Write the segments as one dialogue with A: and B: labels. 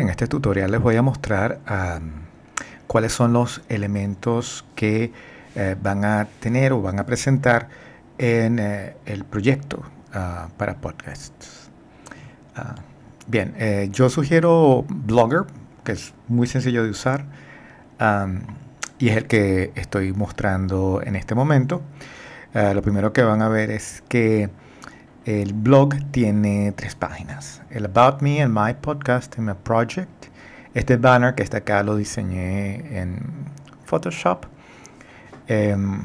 A: en este tutorial les voy a mostrar cuáles son los elementos que eh, van a tener o van a presentar en eh, el proyecto ah, para podcasts. Ah, bien, eh, yo sugiero Blogger, que es muy sencillo de usar y es el que estoy mostrando en este momento. Ah, lo primero que van a ver es que el blog tiene tres páginas. El About Me and My Podcast and My Project. Este banner que está acá lo diseñé en Photoshop. Em,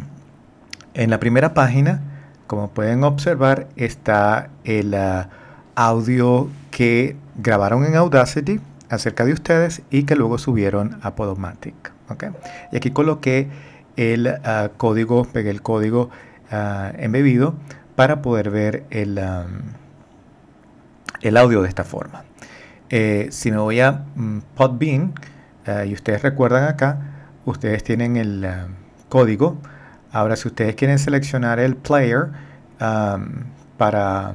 A: en la primera página, como pueden observar, está el ah, audio que grabaron en Audacity acerca de ustedes y que luego subieron a Podomatic. ¿okay? Y aquí coloqué el ah, código, pegué el código ah, embebido para poder ver el, el audio de esta forma. Eh, si me voy a mm, Podbean, eh, y ustedes recuerdan acá, ustedes tienen el código. Ahora, si ustedes quieren seleccionar el player para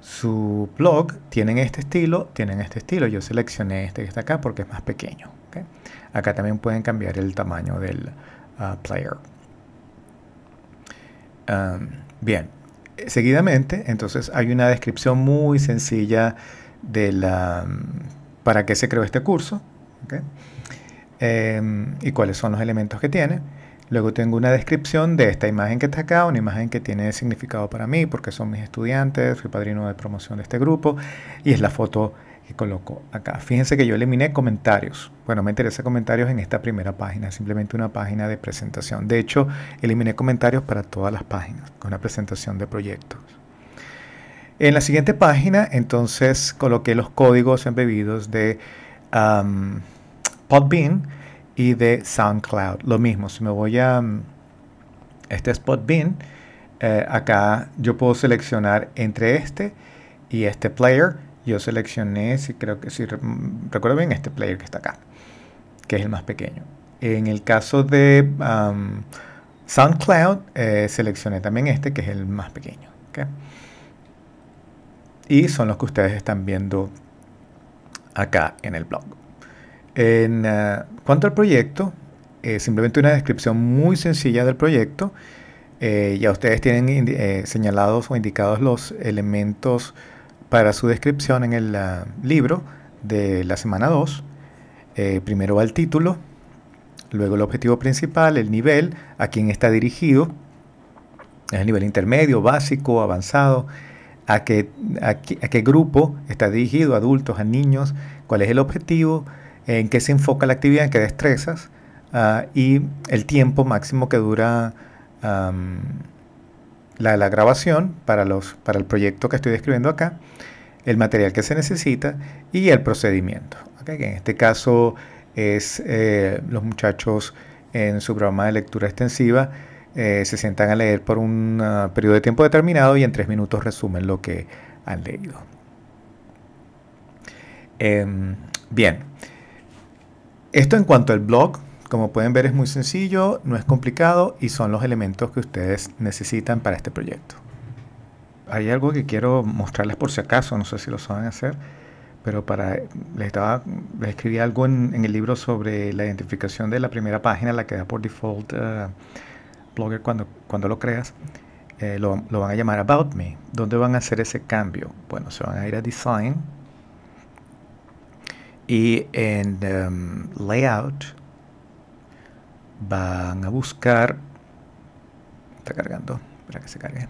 A: su blog, tienen este estilo, tienen este estilo. Yo seleccioné este que está acá porque es más pequeño. Acá también pueden cambiar el tamaño del ah, player. bien, seguidamente, entonces hay una descripción muy sencilla de la para qué se creó este curso em, y cuáles son los elementos que tiene. Luego tengo una descripción de esta imagen que está acá, una imagen que tiene significado para mí porque son mis estudiantes, soy padrino de promoción de este grupo y es la foto que coloco acá. Fíjense que yo eliminé comentarios. Bueno, me interesa comentarios en esta primera página, simplemente una página de presentación. De hecho, eliminé comentarios para todas las páginas, con una presentación de proyectos. En la siguiente página, entonces, coloqué los códigos embebidos de Podbean y de SoundCloud. Lo mismo, si me voy a este es Podbean, eh, acá yo puedo seleccionar entre este y este player yo seleccioné, si creo que si recuerdo bien, este player que está acá, que es el más pequeño. En el caso de um, SoundCloud, eh, seleccioné también este, que es el más pequeño. Y son los que ustedes están viendo acá en el blog. En eh, cuanto al proyecto, eh, simplemente una descripción muy sencilla del proyecto. ya ustedes tienen señalados o indicados los elementos para su descripción en el ah, libro de la semana 2. Eh, primero va el título, luego el objetivo principal, el nivel, a quién está dirigido, es el nivel intermedio, básico, avanzado, a qué, qué, grupo está dirigido, adultos, a niños, cuál es el objetivo, en qué se enfoca la actividad, en qué destrezas ah, y el tiempo máximo que dura la, la grabación para, los, para el proyecto que estoy describiendo acá, el material que se necesita y el procedimiento. en este caso es eh, los muchachos en su programa de lectura extensiva eh, se sientan a leer por un ah, periodo de tiempo determinado y en tres minutos resumen lo que han leído. Em, bien, esto en cuanto al blog, como pueden ver es muy sencillo, no es complicado y son los elementos que ustedes necesitan para este proyecto. Hay algo que quiero mostrarles por si acaso, no sé si lo saben hacer, pero para les, estaba, escribí algo en, el libro sobre la identificación de la primera página, la que da por default eh, Blogger cuando, cuando lo creas. Eh, lo, van a llamar About Me. ¿Dónde van a hacer ese cambio? Bueno, se van a ir a Design y en em, Layout Van a buscar. Está cargando. para que se cargue.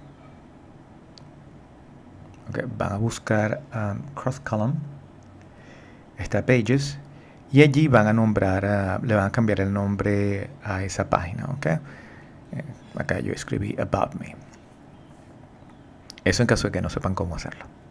A: van a buscar um, cross column. Está pages. Y allí van a nombrar, le van a cambiar el nombre a esa página. Okay? Eh, acá yo escribí About Me. Eso en caso de que no sepan cómo hacerlo.